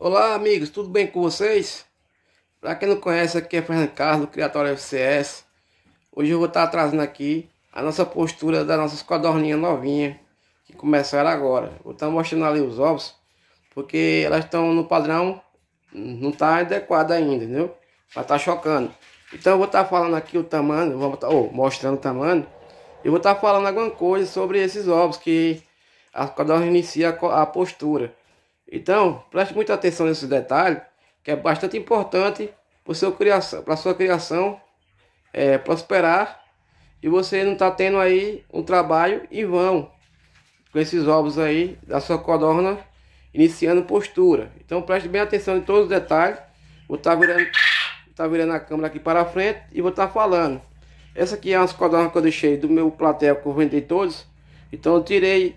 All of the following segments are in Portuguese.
Olá amigos, tudo bem com vocês? Para quem não conhece, aqui é Fernando Carlos, Criatório FCS. Hoje eu vou estar trazendo aqui a nossa postura das nossas codorninhas novinhas que começaram agora. Vou estar mostrando ali os ovos, porque elas estão no padrão, não está adequado ainda, entendeu? Mas está chocando. Então eu vou estar falando aqui o tamanho, vou estar mostrando o tamanho. E vou estar falando alguma coisa sobre esses ovos que a codorna inicia a postura. Então, preste muita atenção nesse detalhe, que é bastante importante para a sua criação é, prosperar e você não está tendo aí um trabalho em vão com esses ovos aí da sua codorna iniciando postura. Então preste bem atenção em todos os detalhes. Vou estar tá virando, tá virando a câmera aqui para frente e vou estar tá falando. Essa aqui é umas codornas que eu deixei do meu platéu que eu vendei todos. Então eu tirei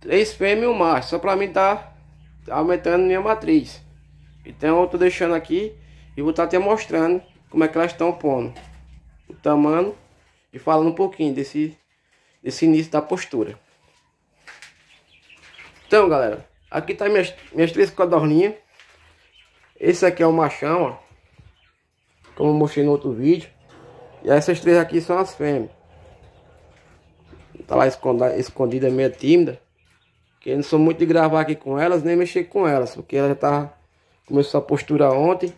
três fêmeas e um macho, só para mim dar aumentando minha matriz. Então eu tô deixando aqui e vou estar tá te mostrando como é que elas estão pondo o tamanho e falando um pouquinho desse, desse início da postura. Então galera, aqui tá minhas, minhas três codorninhas. Esse aqui é o machão, ó, como eu mostrei no outro vídeo. E essas três aqui são as fêmeas. Tá lá escondida, escondida meio tímida. Porque não sou muito de gravar aqui com elas, nem mexer com elas. Porque ela já tá... Começou a postura ontem.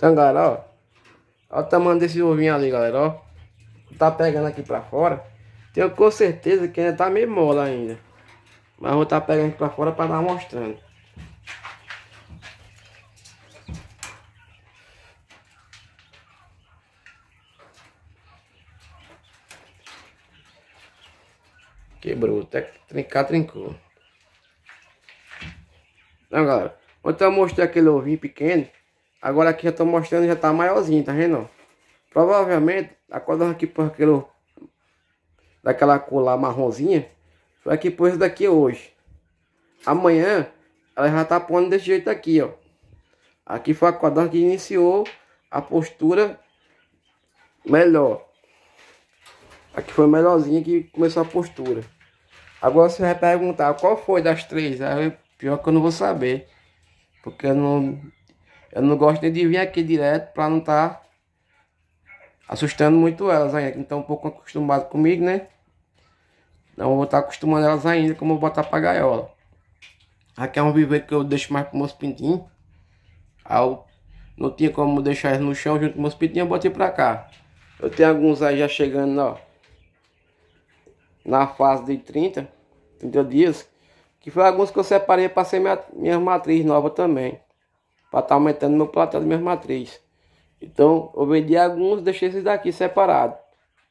galera, ó. Olha o tamanho desse ovinho ali, galera, ó. Tá pegando aqui pra fora. Tenho com certeza que ainda tá meio mola ainda. Mas vou tá pegando aqui pra fora pra dar mostrando. Quebrou, até trincar, trincou. Então, galera, ontem eu mostrei aquele ovinho pequeno. Agora aqui já tô mostrando já tá maiorzinho, tá vendo? Provavelmente, a corda aqui por aquele... Daquela cor lá marronzinha. Foi aqui por esse daqui hoje. Amanhã, ela já tá pondo desse jeito aqui, ó. Aqui foi a corda que iniciou a postura melhor. Aqui foi melhorzinha que começou a postura. Agora você vai perguntar qual foi das três? Aí, pior que eu não vou saber. Porque eu não, eu não gosto nem de vir aqui direto para não estar tá assustando muito elas ainda. Que estão um pouco acostumadas comigo, né? não vou estar tá acostumando elas ainda como eu vou botar pra gaiola. Aqui é um viveiro que eu deixo mais pro meus pintinhos. Aí eu não tinha como deixar eles no chão junto com meus pintinhos, eu botei pra cá. Eu tenho alguns aí já chegando, ó na fase de 30, 30 dias, que foi alguns que eu separei para ser minha, minha matriz nova também, para estar tá aumentando meu platel de minha matriz. Então, eu vendi alguns, deixei esses daqui separados,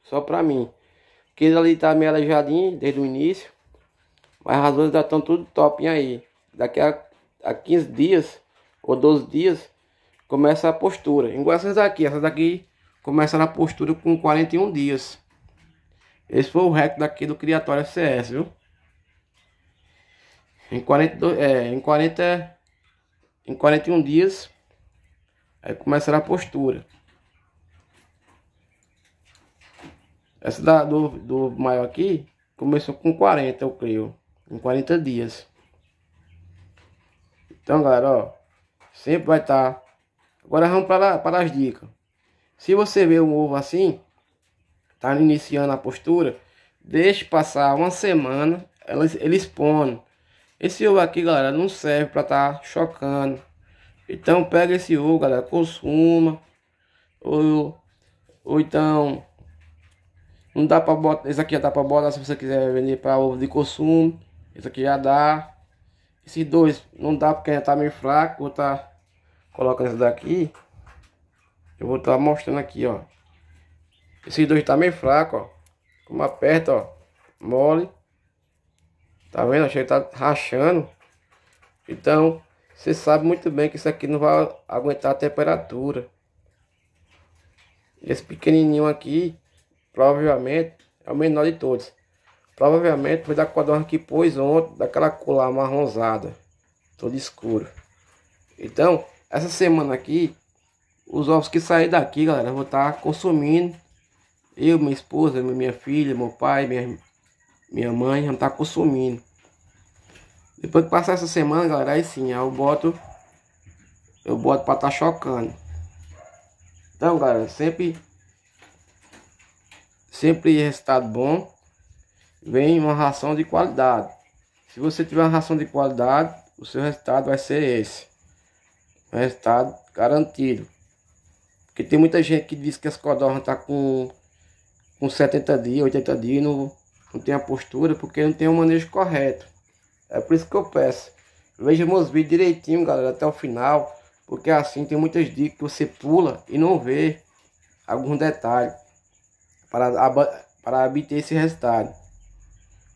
só para mim. Que ali tá meio aleijadinho desde o início, mas as outras já estão tudo top aí. Daqui a, a 15 dias ou 12 dias começa a postura. Igual essas daqui, essas daqui começa a postura com 41 dias. Esse foi o recorde daqui do Criatório CS, viu? Em 42, é, em 40 em 41 dias aí começa a postura. Essa da, do, do maior aqui começou com 40, eu creio, em 40 dias. Então, galera, ó, sempre vai estar. Tá. Agora vamos para, para as dicas. Se você vê um ovo assim, tá iniciando a postura, deixe passar uma semana, eles, eles põem. Esse ovo aqui, galera, não serve para estar tá chocando. Então pega esse ovo, galera, consuma. Ou, ou então não dá para botar, esse aqui já dá para botar se você quiser vender para ovo de consumo. Esse aqui já dá. Esses dois não dá porque já tá meio fraco, vou tá colocando esse daqui. Eu vou estar tá mostrando aqui, ó. Esse dois tá meio fraco, ó. Como aperta, ó. Mole. Tá vendo? Achei que tá rachando. Então, você sabe muito bem que isso aqui não vai aguentar a temperatura. Esse pequenininho aqui, provavelmente, é o menor de todos. Provavelmente foi da codorna que pôs ontem, daquela cor lá marronzada. Todo escuro. Então, essa semana aqui, os ovos que sair daqui, galera, eu vou estar tá consumindo eu, minha esposa, minha filha, meu pai, minha, minha mãe, já tá consumindo. Depois que passar essa semana, galera, aí sim, aí eu boto. Eu boto pra tá chocando. Então, galera, sempre. Sempre resultado bom. Vem uma ração de qualidade. Se você tiver uma ração de qualidade, o seu resultado vai ser esse. Um resultado garantido. Porque tem muita gente que diz que as codornas tá com com 70 dias, 80 dias, não, não tem a postura porque não tem o manejo correto. É por isso que eu peço. Veja meus vídeos direitinho, galera, até o final. Porque assim tem muitas dicas que você pula e não vê alguns detalhes para, para obter esse resultado.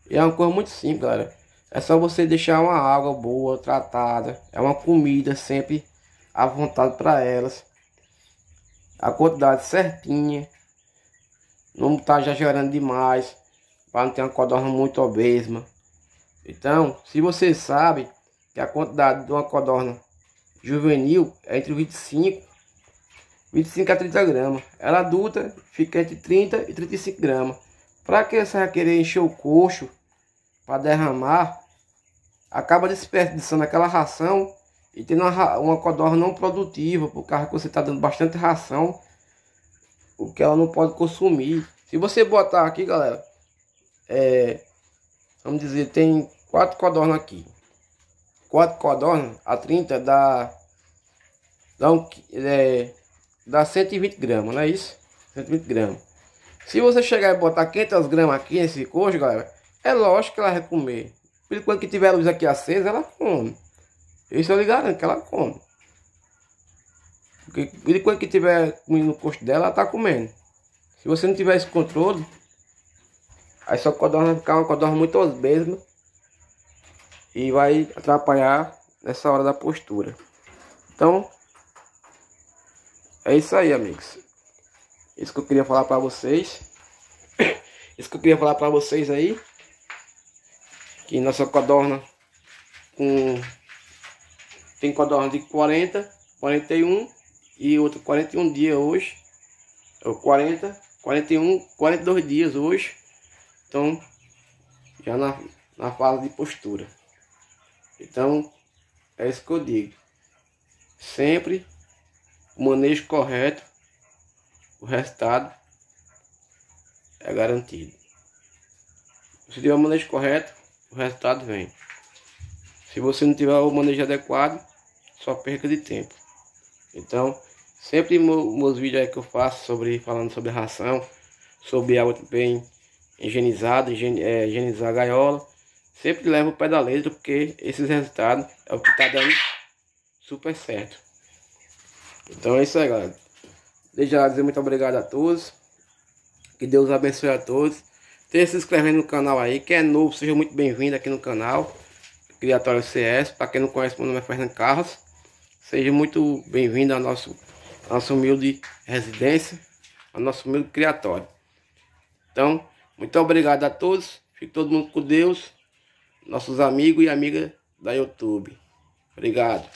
E é uma coisa muito simples, galera. É só você deixar uma água boa, tratada. É uma comida sempre à vontade para elas. A quantidade certinha não tá exagerando demais, para não ter uma codorna muito obesma. Então, se você sabe que a quantidade de uma codorna juvenil é entre 25, 25 a 30 gramas. Ela adulta fica entre 30 e 35 gramas. Para que você vai querer encher o coxo para derramar, acaba desperdiçando aquela ração e tendo uma, uma codorna não produtiva, por causa que você está dando bastante ração o que ela não pode consumir. Se você botar aqui, galera, é, vamos dizer, tem quatro codornas aqui. Quatro codornas a 30 dá, dá, um, é, dá 120 gramas, não é isso? 120 gramas. Se você chegar e botar 500 gramas aqui nesse coxo, galera, é lógico que ela vai comer. quando enquanto que tiver luz aqui acesa, ela come. Isso eu lhe garanto que ela come. Porque quando que tiver comendo no coxo dela, ela tá comendo. Se você não tiver esse controle, aí sua codorna vai ficar uma codorna muito obesa e vai atrapalhar nessa hora da postura. Então, é isso aí, amigos. Isso que eu queria falar para vocês. Isso que eu queria falar para vocês aí. Que nossa codorna com tem codorna de 40, 41 e outro 41 dias hoje, ou 40, 41, 42 dias hoje. Então, já na, na fase de postura. Então, é isso que eu digo. Sempre o manejo correto, o resultado é garantido. Se tiver o manejo correto, o resultado vem. Se você não tiver o manejo adequado, só perca de tempo. Então, Sempre meus vídeos aí que eu faço sobre falando sobre ração, sobre água bem higienizada, é, higienizar a gaiola. Sempre levo o pé da letra porque esses resultados é o que está dando super certo. Então é isso aí, galera. Deixa eu dizer muito obrigado a todos. Que Deus abençoe a todos. Esteja se inscrevendo no canal aí. Quem é novo, seja muito bem-vindo aqui no canal. Criatório CS. Para quem não conhece, meu nome é Fernando Carlos. Seja muito bem-vindo ao nosso a nossa humilde residência, a nosso humilde criatório. Então, muito obrigado a todos. Fique todo mundo com Deus, nossos amigos e amigas da YouTube. Obrigado.